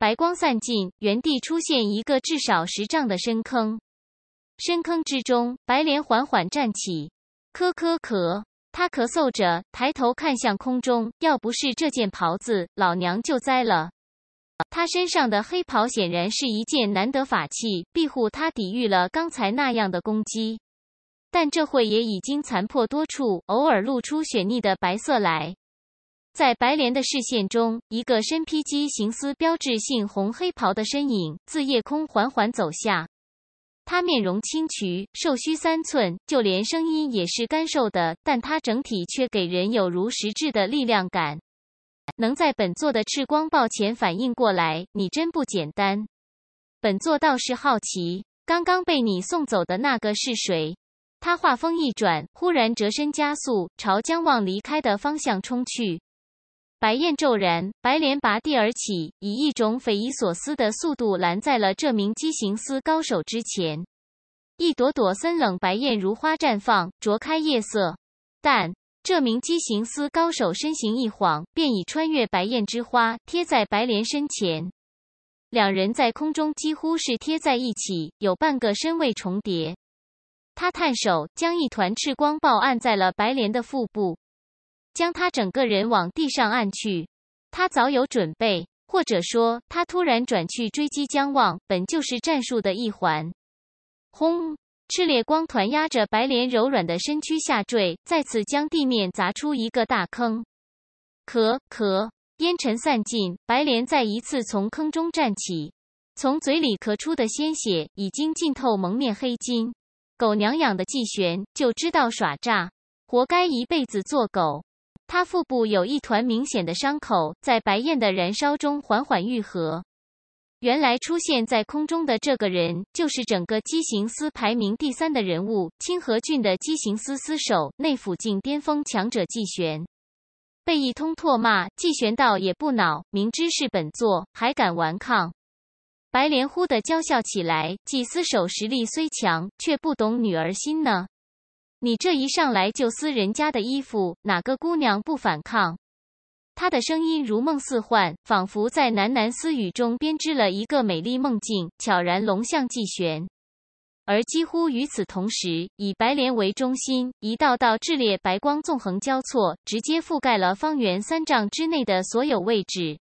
白光散尽，原地出现一个至少十丈的深坑。深坑之中，白莲缓缓站起，咳咳咳，他咳嗽着抬头看向空中。要不是这件袍子，老娘就栽了。他身上的黑袍显然是一件难得法器，庇护他抵御了刚才那样的攻击，但这会也已经残破多处，偶尔露出血腻的白色来。在白莲的视线中，一个身披机形丝、标志性红黑袍的身影自夜空缓缓走下。他面容清癯，瘦须三寸，就连声音也是干瘦的，但他整体却给人有如实质的力量感。能在本座的赤光暴前反应过来，你真不简单。本座倒是好奇，刚刚被你送走的那个是谁？他话锋一转，忽然折身加速，朝江望离开的方向冲去。白燕骤然，白莲拔地而起，以一种匪夷所思的速度拦在了这名畸形丝高手之前。一朵朵森冷白燕如花绽放，灼开夜色。但这名畸形丝高手身形一晃，便已穿越白燕之花，贴在白莲身前。两人在空中几乎是贴在一起，有半个身位重叠。他探手将一团赤光爆按在了白莲的腹部。将他整个人往地上按去，他早有准备，或者说他突然转去追击江望，本就是战术的一环。轰！炽烈光团压着白莲柔软的身躯下坠，再次将地面砸出一个大坑。咳咳，烟尘散尽，白莲再一次从坑中站起，从嘴里咳出的鲜血已经浸透蒙面黑巾。狗娘养的季玄就知道耍诈，活该一辈子做狗。他腹部有一团明显的伤口，在白焰的燃烧中缓缓愈合。原来出现在空中的这个人，就是整个畸形司排名第三的人物，清河郡的畸形司司首内府境巅峰强者纪玄。被一通唾骂，纪玄道也不恼，明知是本座还敢顽抗。白莲忽的娇笑起来：“纪司首实力虽强，却不懂女儿心呢。”你这一上来就撕人家的衣服，哪个姑娘不反抗？她的声音如梦似幻，仿佛在喃喃私语中编织了一个美丽梦境，悄然龙向既旋。而几乎与此同时，以白莲为中心，一道道炽烈白光纵横交错，直接覆盖了方圆三丈之内的所有位置。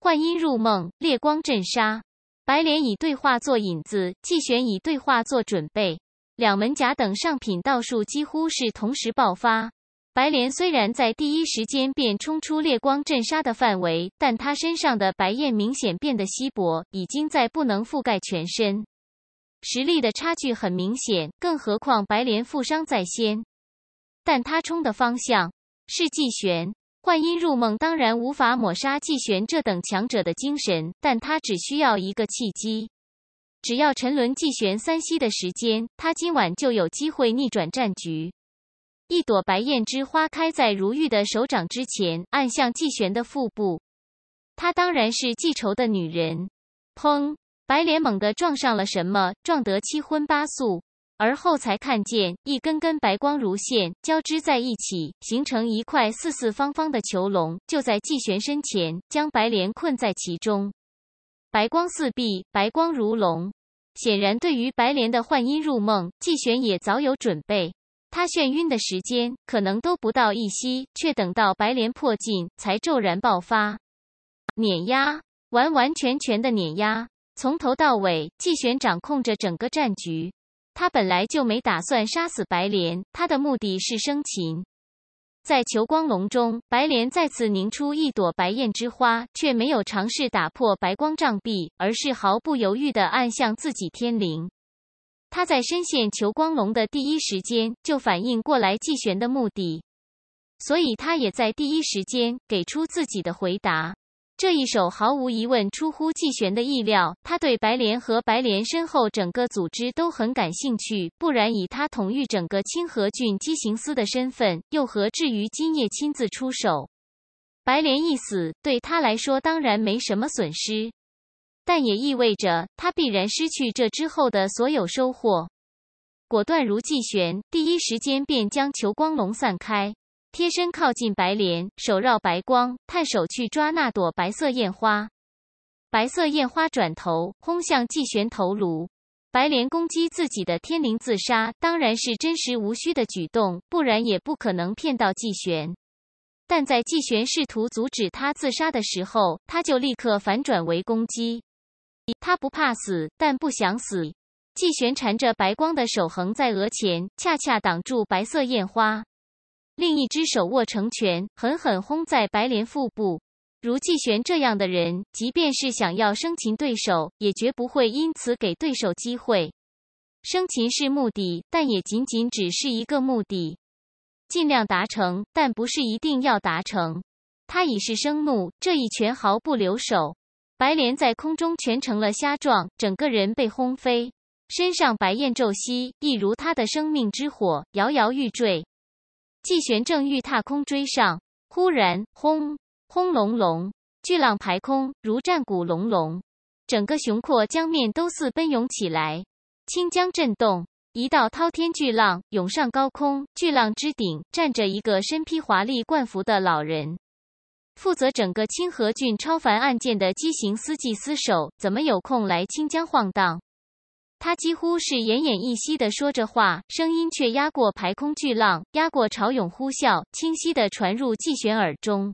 幻音入梦，烈光震杀。白莲以对话做引子，季玄以对话做准备。两门甲等上品道术几乎是同时爆发。白莲虽然在第一时间便冲出烈光镇杀的范围，但他身上的白焰明显变得稀薄，已经在不能覆盖全身。实力的差距很明显，更何况白莲负伤在先。但他冲的方向是季玄幻音入梦，当然无法抹杀季玄这等强者的精神。但他只需要一个契机。只要沉沦季玄三息的时间，他今晚就有机会逆转战局。一朵白燕之花开在如玉的手掌之前，按向季玄的腹部。她当然是记仇的女人。砰！白莲猛地撞上了什么，撞得七荤八素，而后才看见一根根白光如线交织在一起，形成一块四四方方的囚笼，就在季玄身前，将白莲困在其中。白光四壁，白光如龙。显然，对于白莲的幻音入梦，季玄也早有准备。他眩晕的时间可能都不到一息，却等到白莲破境才骤然爆发，碾压，完完全全的碾压。从头到尾，季玄掌控着整个战局。他本来就没打算杀死白莲，他的目的是生擒。在囚光笼中，白莲再次凝出一朵白焰之花，却没有尝试打破白光障壁，而是毫不犹豫地按向自己天灵。他在深陷囚光笼的第一时间就反应过来季玄的目的，所以他也在第一时间给出自己的回答。这一手毫无疑问出乎季玄的意料。他对白莲和白莲身后整个组织都很感兴趣，不然以他统御整个清河郡姬行司的身份，又何至于今夜亲自出手？白莲一死，对他来说当然没什么损失，但也意味着他必然失去这之后的所有收获。果断如季玄，第一时间便将裘光龙散开。贴身靠近白莲，手绕白光，探手去抓那朵白色艳花。白色艳花转头轰向季玄头颅。白莲攻击自己的天灵自杀，当然是真实无虚的举动，不然也不可能骗到季玄。但在季玄试图阻止他自杀的时候，他就立刻反转为攻击。他不怕死，但不想死。季玄缠着白光的手横在额前，恰恰挡住白色艳花。另一只手握成拳，狠狠轰在白莲腹部。如季玄这样的人，即便是想要生擒对手，也绝不会因此给对手机会。生擒是目的，但也仅仅只是一个目的，尽量达成，但不是一定要达成。他已是生怒，这一拳毫不留手。白莲在空中全成了虾状，整个人被轰飞，身上白焰骤熄，一如他的生命之火，摇摇欲坠。纪玄正欲踏空追上，忽然，轰轰隆隆，巨浪排空，如战鼓隆隆，整个雄阔江面都似奔涌起来。清江震动，一道滔天巨浪涌上高空，巨浪之顶站着一个身披华丽冠服的老人。负责整个清河郡超凡案件的畸形司祭司首，怎么有空来清江晃荡？他几乎是奄奄一息的说着话，声音却压过排空巨浪，压过潮涌呼啸，清晰的传入季玄耳中。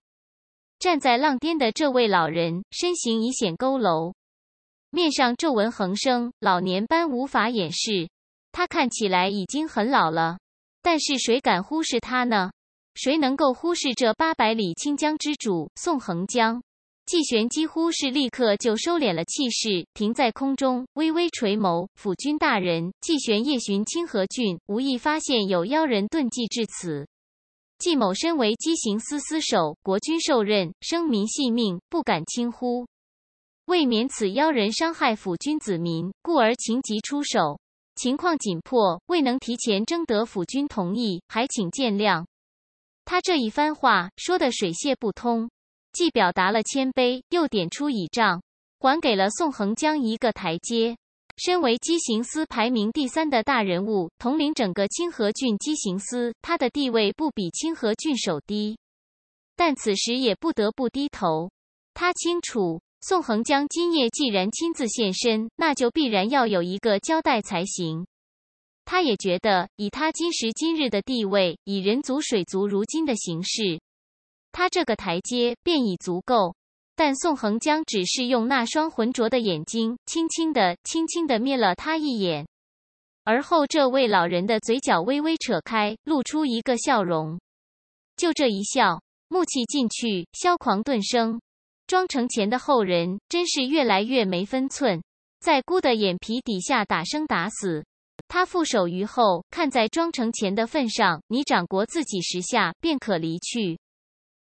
站在浪巅的这位老人，身形已显佝偻，面上皱纹横生，老年般无法掩饰。他看起来已经很老了，但是谁敢忽视他呢？谁能够忽视这八百里清江之主宋恒江？纪玄几乎是立刻就收敛了气势，停在空中，微微垂眸。辅君大人，纪玄夜巡清河郡，无意发现有妖人遁迹至此。纪某身为畸形司司守，国君受任，生民性命，不敢轻忽。为免此妖人伤害辅君子民，故而情急出手，情况紧迫，未能提前征得辅君同意，还请见谅。他这一番话说得水泄不通。既表达了谦卑，又点出倚仗，还给了宋恒江一个台阶。身为畸形司排名第三的大人物，统领整个清河郡畸形司，他的地位不比清河郡守低。但此时也不得不低头。他清楚，宋恒江今夜既然亲自现身，那就必然要有一个交代才行。他也觉得，以他今时今日的地位，以人族水族如今的形势。他这个台阶便已足够，但宋恒江只是用那双浑浊的眼睛，轻轻的、轻轻的瞥了他一眼，而后这位老人的嘴角微微扯开，露出一个笑容。就这一笑，木气进去，萧狂顿生。庄成前的后人真是越来越没分寸，在姑的眼皮底下打生打死。他负手于后，看在庄成前的份上，你掌掴自己十下便可离去。